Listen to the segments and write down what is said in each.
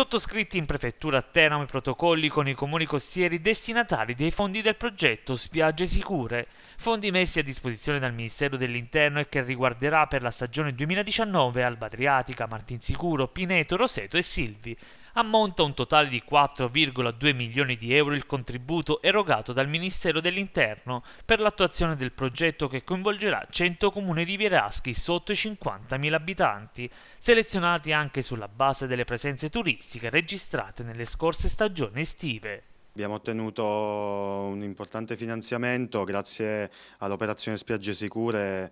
sottoscritti in prefettura a Teramo i protocolli con i comuni costieri destinatari dei fondi del progetto Spiagge Sicure, fondi messi a disposizione dal Ministero dell'Interno e che riguarderà per la stagione 2019 Alba Adriatica, Martinsicuro, Pineto, Roseto e Silvi. Ammonta un totale di 4,2 milioni di euro il contributo erogato dal Ministero dell'Interno per l'attuazione del progetto che coinvolgerà 100 comuni rivieraschi sotto i 50.000 abitanti, selezionati anche sulla base delle presenze turistiche statistiche registrate nelle scorse stagioni estive. Abbiamo ottenuto un importante finanziamento grazie all'operazione Spiagge Sicure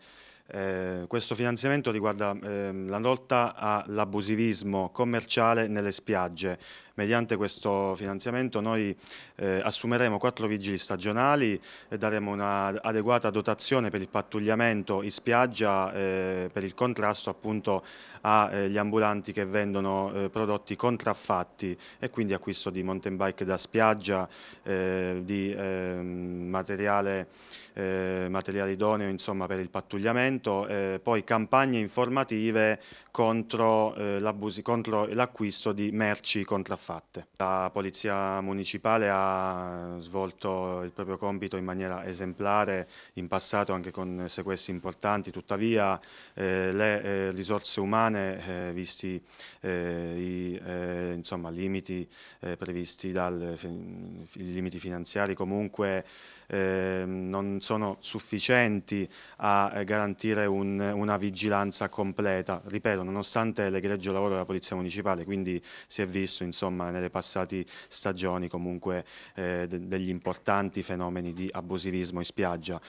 eh, questo finanziamento riguarda eh, la lotta all'abusivismo commerciale nelle spiagge. Mediante questo finanziamento noi eh, assumeremo quattro vigili stagionali e eh, daremo un'adeguata dotazione per il pattugliamento in spiaggia eh, per il contrasto appunto agli eh, ambulanti che vendono prodotti contraffatti e quindi acquisto di mountain bike da spiaggia, di ehm, materiale, materiale idoneo insomma, per il pattugliamento intervento, eh, poi campagne informative contro eh, l'acquisto di merci contraffatte. La Polizia Municipale ha svolto il proprio compito in maniera esemplare, in passato anche con sequestri importanti, tuttavia eh, le eh, risorse umane, eh, visti eh, i insomma, limiti previsti dal i limiti finanziari comunque ehm, non sono sufficienti a garantire garantire un, una vigilanza completa, ripeto, nonostante l'egregio lavoro della Polizia Municipale, quindi si è visto insomma, nelle passate stagioni comunque eh, degli importanti fenomeni di abusivismo in spiaggia,